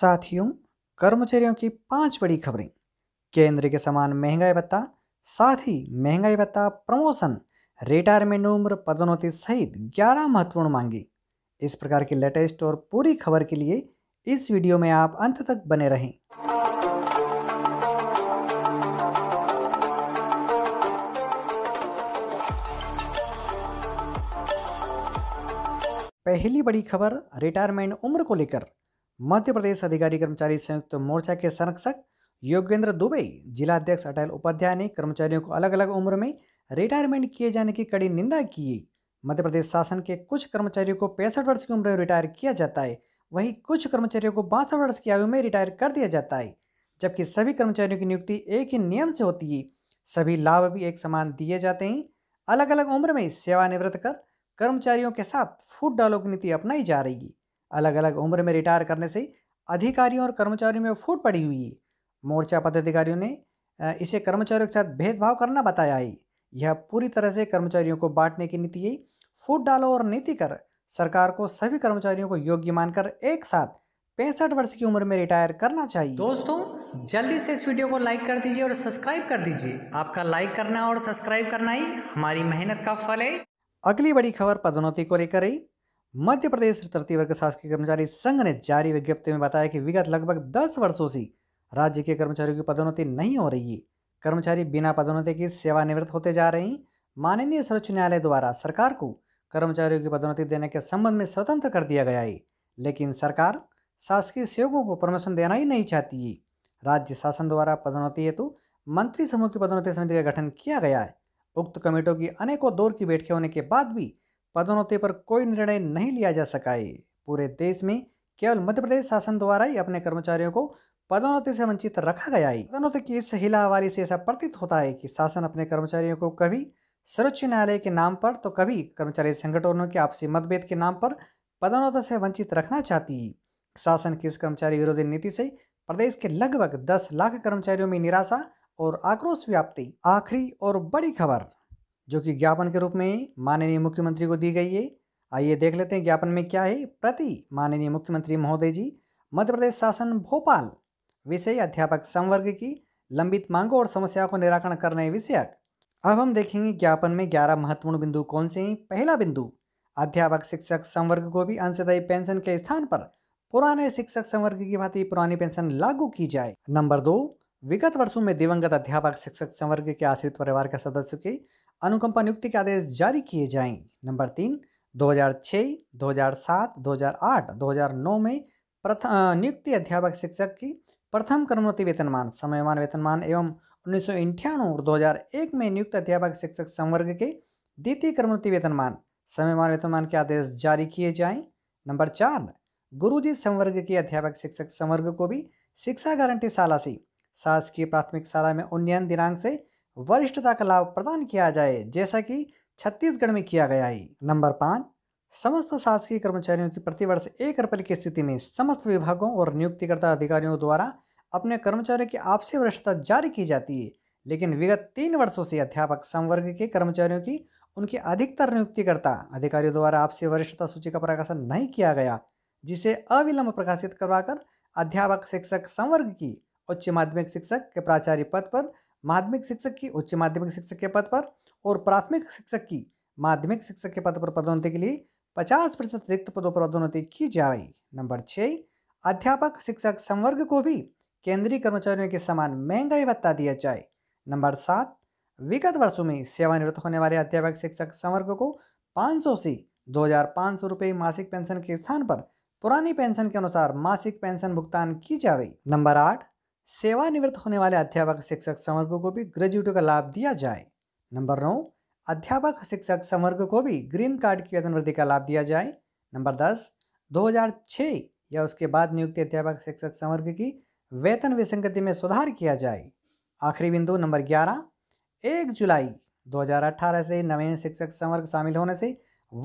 साथियों कर्मचारियों की पांच बड़ी खबरें केंद्र के समान महंगाई भत्ता साथ ही महंगाई भत्ता प्रमोशन रिटायरमेंट उम्र पदोन्नति सहित 11 महत्वपूर्ण मांगी इस प्रकार की लेटेस्ट और पूरी खबर के लिए इस वीडियो में आप अंत तक बने रहें पहली बड़ी खबर रिटायरमेंट उम्र को लेकर मध्य प्रदेश अधिकारी कर्मचारी संयुक्त तो मोर्चा के संरक्षक योगेंद्र दुबे जिला अध्यक्ष अटल उपाध्याय ने कर्मचारियों को अलग अलग उम्र में रिटायरमेंट किए जाने की कड़ी निंदा की मध्य प्रदेश शासन के कुछ कर्मचारियों को पैंसठ वर्ष की उम्र में रिटायर किया जाता है वहीं कुछ कर्मचारियों को बासठ वर्ष की आयु में रिटायर कर दिया जाता है जबकि सभी कर्मचारियों की नियुक्ति एक ही नियम से होती है सभी लाभ भी एक समान दिए जाते हैं अलग अलग उम्र में सेवानिवृत्त कर कर्मचारियों के साथ फूड डालो की नीति अपनाई जा रही है अलग अलग उम्र में रिटायर करने से अधिकारियों और कर्मचारियों में फूट पड़ी हुई है मोर्चा पदाधिकारियों ने इसे कर्मचारियों के साथ भेदभाव करना बताया है यह पूरी तरह से कर्मचारियों को बांटने की नीति है फूट डालो और नीति कर सरकार को सभी कर्मचारियों को योग्य मानकर एक साथ पैंसठ वर्ष की उम्र में रिटायर करना चाहिए दोस्तों जल्दी से इस वीडियो को लाइक कर दीजिए और सब्सक्राइब कर दीजिए आपका लाइक करना और सब्सक्राइब करना ही हमारी मेहनत का फल है अगली बड़ी खबर पदोन्नति को लेकर आई मध्य प्रदेश तृतीय वर्ग शासकीय कर्मचारी संघ ने जारी विज्ञप्ति में बताया कि विगत लगभग दस वर्षों से राज्य के कर्मचारियों की पदोन्नति नहीं हो रही है कर्मचारी बिना पदोन्नति के सेवानिवृत्त होते जा रहे हैं माननीय सर्वोच्च न्यायालय द्वारा सरकार को कर्मचारियों की पदोन्नति देने के संबंध में स्वतंत्र कर दिया गया है लेकिन सरकार शासकीय सेवकों को प्रमोशन देना ही नहीं चाहती है राज्य शासन द्वारा पदोन्नति हेतु मंत्री समूह की पदोन्नति समिति का गठन किया गया है उक्त कमेटियों की अनेकों दौर की बैठकें होने के बाद भी पदोन्नति पर कोई निर्णय नहीं लिया जा सका है पूरे देश में केवल मध्य प्रदेश शासन द्वारा ही अपने कर्मचारियों को पदोन्नति से वंचित रखा गया है पदोन्नति की इस हिला हवाली से ऐसा प्रतीत होता है कि शासन अपने कर्मचारियों को कभी सर्वोच्च न्यायालय के नाम पर तो कभी कर्मचारी संगठनों के आपसी मतभेद के नाम पर पदोन्नति से वंचित रखना चाहती है शासन की इस कर्मचारी विरोधी नीति से प्रदेश के लगभग दस लाख कर्मचारियों में निराशा और आक्रोश व्याप्ति आखिरी और बड़ी खबर जो कि ज्ञापन के रूप में माननीय मुख्यमंत्री को दी गई है आइए देख लेते हैं ज्ञापन में क्या है प्रति माननीय मुख्यमंत्री महोदय जी मध्य प्रदेश शासन भोपाल विषय अध्यापक संवर्ग की लंबित मांगों और समस्याओं को निराकरण करने विषयक अब हम देखेंगे ज्ञापन में ग्यारह महत्वपूर्ण बिंदु कौन से हैं पहला बिंदु अध्यापक शिक्षक संवर्ग को भी अंशदायी पेंशन के स्थान पर पुराने शिक्षक संवर्ग की भांति पुरानी पेंशन लागू की जाए नंबर दो विगत वर्षों में दिवंगत अध्यापक शिक्षक संवर्ग के आश्रित परिवार के सदस्यों के अनुकंपा नियुक्ति के आदेश जारी किए जाएं नंबर तीन 2006, 2007, 2008, 2009 में प्रथम नियुक्ति अध्यापक शिक्षक की प्रथम कर्मोति वेतनमान समयमान वेतनमान एवं उन्नीस और 2001 में नियुक्त अध्यापक शिक्षक संवर्ग के द्वितीय कर्मोति वेतनमान समयमान वेतनमान के आदेश जारी किए जाएं नंबर चार गुरुजी संवर्ग के अध्यापक शिक्षक संवर्ग को भी शिक्षा गारंटी शाला से शासकीय प्राथमिक शाला में उन्नयन दिनांक से वरिष्ठता का लाभ प्रदान किया जाए जैसा कि छत्तीसगढ़ में किया गया है नंबर पाँच समस्त शासकीय कर्मचारियों की प्रतिवर्ष एक रुपये की स्थिति में समस्त विभागों और नियुक्तिकर्ता अधिकारियों द्वारा अपने कर्मचारियों की आपसी वरिष्ठता जारी की जाती है लेकिन विगत तीन वर्षों से अध्यापक संवर्ग के कर्मचारियों की उनकी अधिकतर नियुक्तिकर्ता अधिकारियों द्वारा आपसी वरिष्ठता सूची का प्रकाशन नहीं किया गया जिसे अविलंब प्रकाशित करवाकर अध्यापक शिक्षक संवर्ग की उच्च माध्यमिक शिक्षक के प्राचार्य पद पर माध्यमिक शिक्षक की उच्च माध्यमिक शिक्षक के पद पर और प्राथमिक शिक्षक की माध्यमिक शिक्षक के पद पर पदोन्नति के लिए पचास प्रतिशत रिक्त पदों पर पदोन्नति की जाए नंबर छः अध्यापक शिक्षक संवर्ग को भी केंद्रीय कर्मचारियों के समान महंगाई भत्ता दिया जाए नंबर सात विगत वर्षों में सेवानिवृत्त होने वाले अध्यापक शिक्षक संवर्ग को 500 से 2500 सौ रुपये मासिक पेंशन के स्थान पर पुरानी पेंशन के अनुसार मासिक पेंशन भुगतान की जाए नंबर आठ सेवानिवृत्त होने वाले अध्यापक शिक्षक संवर्ग को भी ग्रेजुएटों का लाभ दिया जाए नंबर नौ अध्यापक शिक्षक संवर्ग को भी ग्रीन कार्ड की वेतन वृद्धि का लाभ दिया जाए नंबर दस 2006 या उसके बाद नियुक्त अध्यापक शिक्षक संवर्ग की वेतन विसंगति में सुधार किया जाए आखिरी बिंदु नंबर ग्यारह एक जुलाई 2018 से नवीन शिक्षक संवर्ग शामिल होने से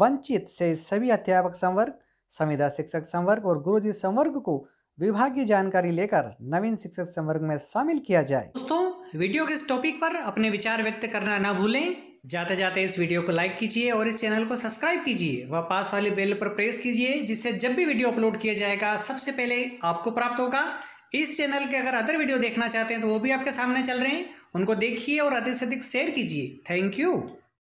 वंचित से सभी अध्यापक संवर्ग संविदा शिक्षक संवर्ग और गुरुजी संवर्ग को विभाग की जानकारी लेकर नवीन शिक्षक संवर्ग में शामिल किया जाए दोस्तों वीडियो के इस टॉपिक पर अपने विचार व्यक्त करना ना भूलें जाते जाते इस वीडियो को लाइक कीजिए और इस चैनल को सब्सक्राइब कीजिए व पास वाले बेल पर प्रेस कीजिए जिससे जब भी वीडियो अपलोड किया जाएगा सबसे पहले आपको प्राप्त होगा इस चैनल के अगर अदर वीडियो देखना चाहते हैं तो वो भी आपके सामने चल रहे हैं उनको देखिए और अधिक से अधिक शेयर कीजिए थैंक यू